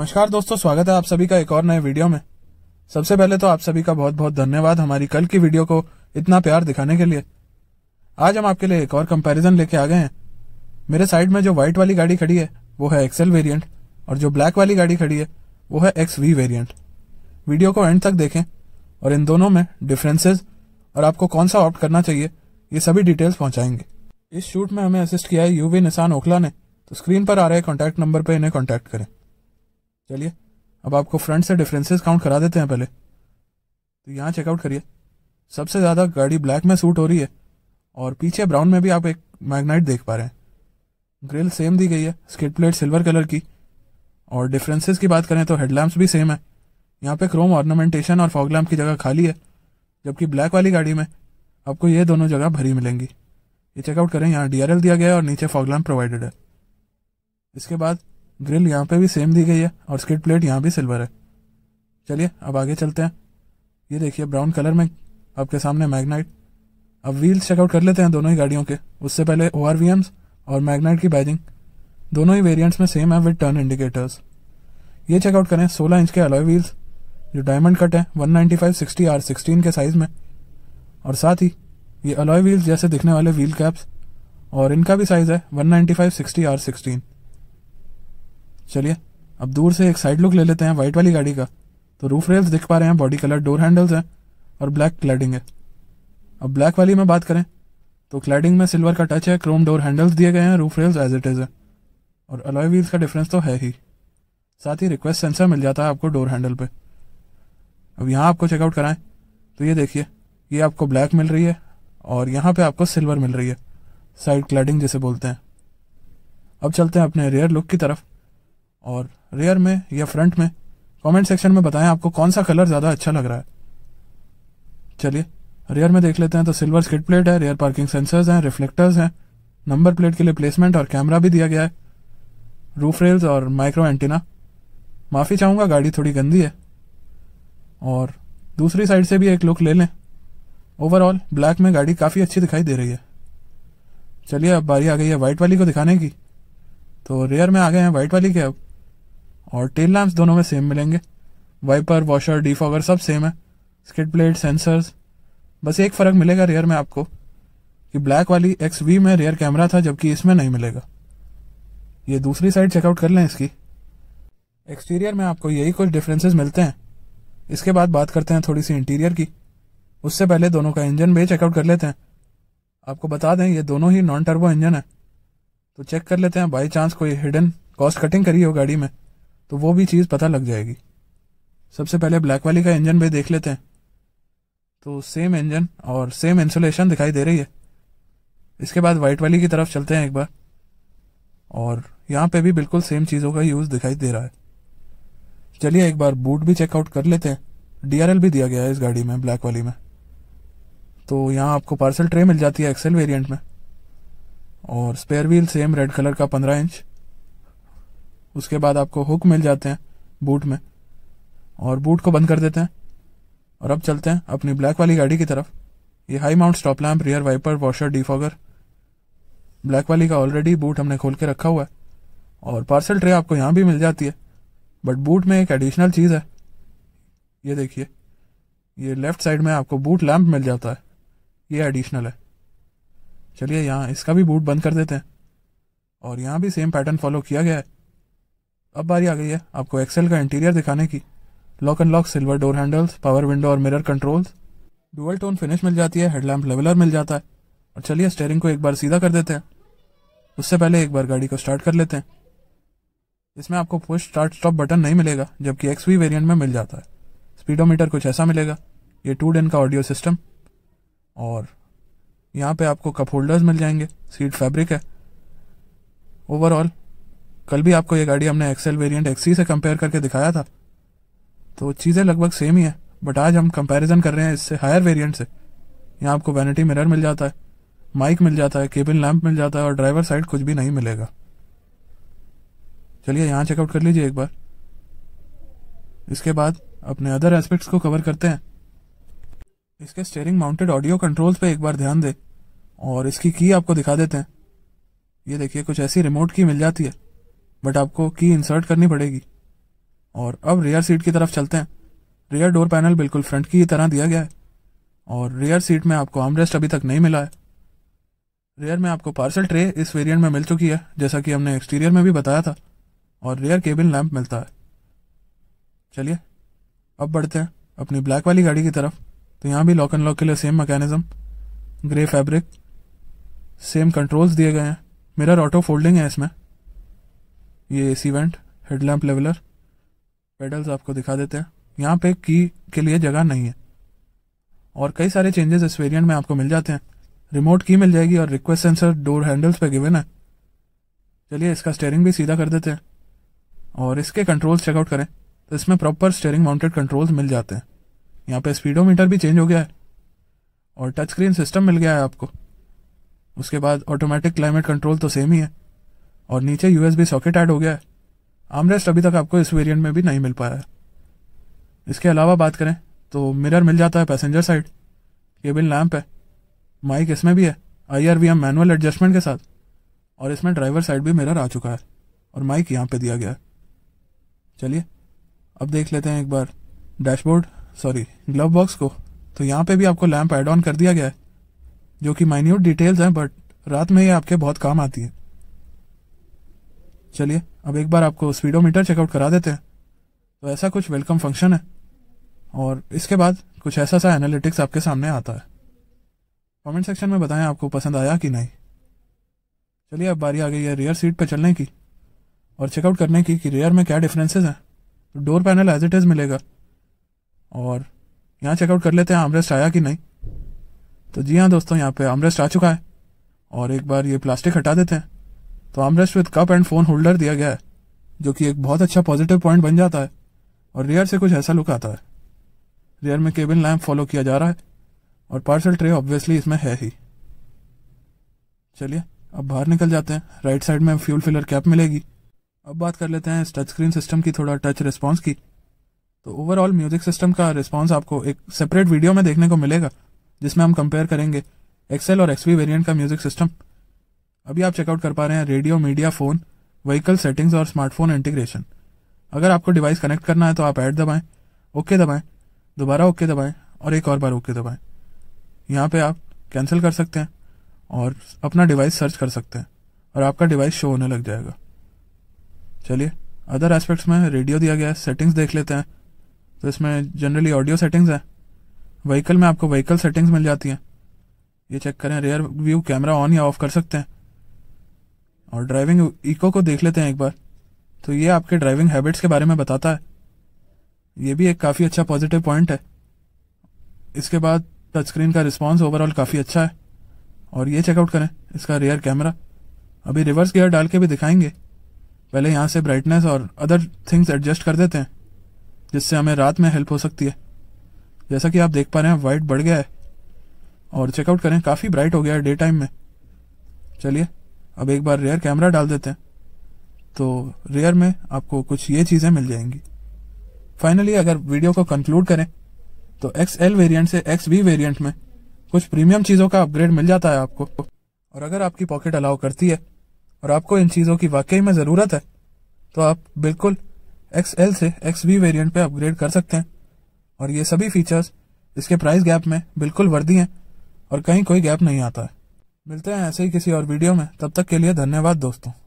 नमस्कार दोस्तों स्वागत है आप सभी का एक और नए वीडियो में सबसे पहले तो आप सभी का बहुत बहुत धन्यवाद हमारी कल की वीडियो को इतना प्यार दिखाने के लिए आज हम आपके लिए एक और कंपैरिजन लेके आ गए हैं मेरे साइड में जो व्हाइट वाली गाड़ी खड़ी है वो है एक्सएल वेरियंट और जो ब्लैक वाली गाड़ी खड़ी है वो है एक्स वी वेरियंट वीडियो को एंड तक देखें और इन दोनों में डिफ्रेंसेज और आपको कौन सा ऑप्ट करना चाहिए ये सभी डिटेल्स पहुंचाएंगे इस शूट में हमें असिस्ट किया है यूवी निशान ओखला ने तो स्क्रीन पर आ रहे कॉन्टैक्ट नंबर पर इन्हें कॉन्टैक्ट करें चलिए अब आपको फ्रंट से डिफरेंसेस काउंट करा देते हैं पहले तो यहाँ चेकआउट करिए सबसे ज़्यादा गाड़ी ब्लैक में सूट हो रही है और पीछे ब्राउन में भी आप एक मैग्नाइट देख पा रहे हैं ग्रिल सेम दी गई है स्किट प्लेट सिल्वर कलर की और डिफरेंसेस की बात करें तो हेडलैम्प्स भी सेम है यहाँ पे क्रोम ऑर्नामेंटेशन और फॉग लैम्प की जगह खाली है जबकि ब्लैक वाली गाड़ी में आपको ये दोनों जगह भरी मिलेंगी ये चेकआउट करें यहाँ डी दिया गया है और नीचे फॉग लैम्प प्रोवाइडेड है इसके बाद ग्रिल यहाँ पे भी सेम दी गई है और स्किट प्लेट यहाँ भी सिल्वर है चलिए अब आगे चलते हैं ये देखिए ब्राउन कलर में आपके सामने मैग्नाइट अब व्हील्स चेकआउट कर लेते हैं दोनों ही गाड़ियों के उससे पहले ओ आर वी एम्स और मैग्नाइट की बैजिंग दोनों ही वेरियंट्स में सेम है विद टर्न इंडिकेटर्स ये चेकआउट करें सोलह इंच के अलॉय व्हील्स जो डायमंड कट है 195 नाइन्टी आर 16 के साइज में और साथ ही ये अलॉय व्हील्स जैसे दिखने वाले व्हील कैप्स और इनका भी साइज है 195 नाइन्टी आर 16 चलिए अब दूर से एक साइड लुक ले लेते हैं व्हाइट वाली गाड़ी का तो रूफ रेल्स दिख पा रहे हैं बॉडी कलर डोर हैंडल्स हैं और ब्लैक क्लैडिंग है अब ब्लैक वाली में बात करें तो क्लैडिंग में सिल्वर का टच है क्रोम डोर हैंडल्स दिए गए हैं roof rails as it is है और अलॉय व्हील्स का डिफरेंस तो है ही साथ ही रिक्वेस्ट सेंसर मिल जाता है आपको डोर हैंडल पर अब यहाँ आपको चेकआउट कराएं तो ये देखिए ये आपको ब्लैक मिल रही है और यहाँ पर आपको सिल्वर मिल रही है साइड क्लैडिंग जिसे बोलते हैं अब चलते हैं अपने रेयर लुक की तरफ और रेयर में या फ्रंट में कमेंट सेक्शन में बताएं आपको कौन सा कलर ज़्यादा अच्छा लग रहा है चलिए रेयर में देख लेते हैं तो सिल्वर स्किट प्लेट है रेयर पार्किंग सेंसर्स हैं रिफ्लेक्टर्स हैं नंबर प्लेट के लिए प्लेसमेंट और कैमरा भी दिया गया है रूफ रेल्स और माइक्रो एंटीना माफ़ी चाहूंगा गाड़ी थोड़ी गंदी है और दूसरी साइड से भी एक लुक ले लें ओवरऑल ब्लैक में गाड़ी काफ़ी अच्छी दिखाई दे रही है चलिए अब बारी आ गई है वाइट वाली को दिखाने की तो रेयर में आ गए हैं वाइट वाली के अब और टेल लैम्प्स दोनों में सेम मिलेंगे वाइपर वॉशर डीफॉगर सब सेम है स्किट प्लेट सेंसर्स बस एक फ़र्क मिलेगा रेयर में आपको कि ब्लैक वाली एक्स वी में रेयर कैमरा था जबकि इसमें नहीं मिलेगा ये दूसरी साइड चेकआउट कर लें इसकी एक्सटीरियर में आपको यही कुछ डिफरेंसेस मिलते हैं इसके बाद बात करते हैं थोड़ी सी इंटीरियर की उससे पहले दोनों का इंजन भी चेकआउट कर लेते हैं आपको बता दें ये दोनों ही नॉन टर्बो इंजन है तो चेक कर लेते हैं बाई चांस कोई हिडन कॉस्ट कटिंग करी हो गाड़ी में तो वो भी चीज़ पता लग जाएगी सबसे पहले ब्लैक वाली का इंजन भी देख लेते हैं तो सेम इंजन और सेम इंसुलेशन दिखाई दे रही है इसके बाद वाइट वाली की तरफ चलते हैं एक बार और यहाँ पे भी बिल्कुल सेम चीज़ों का यूज़ दिखाई दे रहा है चलिए एक बार बूट भी चेकआउट कर लेते हैं डीआरएल भी दिया गया है इस गाड़ी में ब्लैक वाली में तो यहाँ आपको पार्सल ट्रे मिल जाती है एक्सेल वेरिएंट में और spare wheel same red colour का पंद्रह इंच उसके बाद आपको हुक मिल जाते हैं बूट में और बूट को बंद कर देते हैं और अब चलते हैं अपनी ब्लैक वाली गाड़ी की तरफ ये high mount stop lamp rear wiper washer defogger black वाली का ऑलरेडी बूट हमने खोल के रखा हुआ है और पार्सल ट्रे आपको यहाँ भी मिल जाती है बट बूट में एक एडिशनल चीज़ है ये देखिए ये लेफ्ट साइड में आपको बूट लैम्प मिल जाता है ये एडिशनल है चलिए यहाँ इसका भी बूट बंद कर देते हैं और यहाँ भी सेम पैटर्न फॉलो किया गया है अब बारी आ गई है आपको एक्सेल का इंटीरियर दिखाने की lock and lock silver door handles power window और mirror controls dual tone finish मिल जाती है हेडलैम्प लेवलर मिल जाता है और चलिए स्टेयरिंग को एक बार सीधा कर देते हैं उससे पहले एक बार गाड़ी को स्टार्ट कर लेते हैं इसमें आपको पुश स्टार्ट स्टॉप बटन नहीं मिलेगा जबकि एक्स वेरियंट में मिल जाता है स्पीडोमीटर कुछ ऐसा मिलेगा ये टू डेन का ऑडियो सिस्टम और यहाँ पे आपको कप होल्डर्स मिल जाएंगे सीट फैब्रिक है ओवरऑल कल भी आपको ये गाड़ी हमने एक्सेल वेरिएंट एक्सी से कंपेयर करके दिखाया था तो चीज़ें लगभग सेम ही है बट आज हम कंपैरिजन कर रहे हैं इससे हायर वेरिएंट से यहाँ आपको वैनिटी मिरर मिल जाता है माइक मिल जाता है केबिन लैम्प मिल जाता है और ड्राइवर साइड कुछ भी नहीं मिलेगा चलिए यहाँ चेकआउट कर लीजिए एक बार इसके बाद अपने अदर एस्पेक्ट्स को कवर करते हैं इसके स्टेयरिंग माउंटेड ऑडियो कंट्रोल्स पे एक बार ध्यान दें और इसकी की आपको दिखा देते हैं ये देखिए कुछ ऐसी रिमोट की मिल जाती है बट आपको की इंसर्ट करनी पड़ेगी और अब रेयर सीट की तरफ चलते हैं रेयर डोर पैनल बिल्कुल फ्रंट की तरह दिया गया है और रेयर सीट में आपको आर्मरेस्ट अभी तक नहीं मिला है रेयर में आपको पार्सल ट्रे इस वेरिएंट में मिल चुकी है जैसा कि हमने एक्सटीरियर में भी बताया था और रेयर केबिन लैंप मिलता है चलिए अब बढ़ते हैं अपनी ब्लैक वाली गाड़ी की तरफ तो यहाँ भी लॉक एंड लॉक के लिए same mechanism grey fabric same controls दिए गए हैं मेरा ऑटो फोल्डिंग है इसमें ये A C vent headlamp leveller pedals आपको दिखा देते हैं यहाँ पे की के लिए जगह नहीं है और कई सारे चेंजेस इस वेरियंट में आपको मिल जाते हैं रिमोट की मिल जाएगी और रिक्वेस्ट सेंसर डोर हैंडल्स पे गिवन है चलिए इसका स्टेयरिंग भी सीधा कर देते हैं और इसके कंट्रोल्स चेकआउट करें तो इसमें प्रॉपर स्टेयरिंग माउंटेड कंट्रोल्स मिल जाते हैं यहाँ पे स्पीडोमीटर भी चेंज हो गया है और टच स्क्रीन सिस्टम मिल गया है आपको उसके बाद ऑटोमेटिक क्लाइमेट कंट्रोल तो सेम ही है और नीचे यूएसबी सॉकेट ऐड हो गया है आमरेस्ट अभी तक आपको इस वेरिएंट में भी नहीं मिल पाया है इसके अलावा बात करें तो मिरर मिल जाता है पैसेंजर साइड केबिन लैम्प है माइक इसमें भी है I R V M manual adjustment के साथ और इसमें ड्राइवर साइड भी मिरर आ चुका है और माइक यहाँ पे दिया गया है चलिए अब देख लेते हैं एक बार डैशबोर्ड सॉरी ग्लव बॉक्स को तो यहाँ पे भी आपको लैंप एड ऑन कर दिया गया है जो कि माइन्यूट डिटेल्स हैं बट रात में ये आपके बहुत काम आती है चलिए अब एक बार आपको स्पीडोमीटर चेकआउट करा देते हैं तो ऐसा कुछ वेलकम फंक्शन है और इसके बाद कुछ ऐसा सा एनालिटिक्स आपके सामने आता है कमेंट सेक्शन में बताएं आपको पसंद आया कि नहीं चलिए अब बारी आ गई है रियर सीट पर चलने की और चेकआउट करने की कि रियर में क्या डिफरेंसेस हैं तो door panel as it is मिलेगा और यहाँ चेकआउट कर लेते हैं आमरेस्ट आया कि नहीं तो जी हाँ दोस्तों यहाँ पे आमरेस्ट आ चुका है और एक बार ये प्लास्टिक हटा देते हैं तो armrest with cup and phone holder दिया गया है जो कि एक बहुत अच्छा पॉजिटिव पॉइंट बन जाता है और रेयर से कुछ ऐसा लुक आता है रेयर में केबिन लैम्प फॉलो किया जा रहा है और पार्सल ट्रे ऑब्वियसली इसमें है ही चलिए अब बाहर निकल जाते हैं राइट साइड में फ्यूल फिलर कैप मिलेगी अब बात कर लेते हैं इस टच स्क्रीन सिस्टम की थोड़ा टच रिस्पॉन्स की तो ओवरऑल म्यूजिक सिस्टम का रिस्पॉन्स आपको एक सेपरेट वीडियो में देखने को मिलेगा जिसमें हम कंपेयर करेंगे एक्सेल और एक्सवी वेरियंट का म्यूजिक सिस्टम अभी आप चेकआउट कर पा रहे हैं radio media phone vehicle settings और स्मार्टफोन इंटीग्रेशन अगर आपको डिवाइस कनेक्ट करना है तो आप ऐड दबाएं ओके दबाएं दोबारा ओके दबाएं और एक और बार ओके दबाएं यहाँ पे आप कैंसिल कर सकते हैं और अपना डिवाइस सर्च कर सकते हैं और आपका डिवाइस शो होने लग जाएगा चलिए अदर एस्पेक्ट्स में रेडियो दिया गया है सेटिंग्स देख लेते हैं तो इसमें जनरली ऑडियो सेटिंग्स हैं व्हीकल में आपको व्हीकल सेटिंग्स मिल जाती हैं ये चेक करें रेयर व्यू कैमरा ऑन या ऑफ कर सकते हैं और ड्राइविंग इको को देख लेते हैं एक बार तो ये आपके ड्राइविंग हैबिट्स के बारे में बताता है ये भी एक काफ़ी अच्छा पॉजिटिव पॉइंट है इसके बाद टच स्क्रीन का रिस्पॉन्स ओवरऑल काफ़ी अच्छा है और ये चेकआउट करें इसका रियर कैमरा अभी रिवर्स गियर डाल के भी दिखाएंगे पहले यहाँ से ब्राइटनेस और अदर थिंग्स एडजस्ट कर देते हैं जिससे हमें रात में हेल्प हो सकती है जैसा कि आप देख पा रहे हैं वाइट बढ़ गया है और चेकआउट करें काफ़ी ब्राइट हो गया है डे टाइम में चलिए अब एक बार रेयर कैमरा डाल देते हैं तो रेयर में आपको कुछ ये चीज़ें मिल जाएंगी फाइनली अगर वीडियो को कंक्लूड करें तो एक्स एल वेरियंट से एक्स वी वेरियंट में कुछ प्रीमियम चीज़ों का अपग्रेड मिल जाता है आपको और अगर आपकी पॉकेट अलाउ करती है और आपको इन चीज़ों की वाकई में ज़रूरत है तो आप बिल्कुल एक्स एल से एक्स वी वेरियंट पे अपग्रेड कर सकते हैं और ये सभी फीचर्स इसके प्राइस गैप में बिल्कुल वर्दी हैं और कहीं कोई गैप नहीं आता है मिलते हैं ऐसे ही किसी और वीडियो में तब तक के लिए धन्यवाद दोस्तों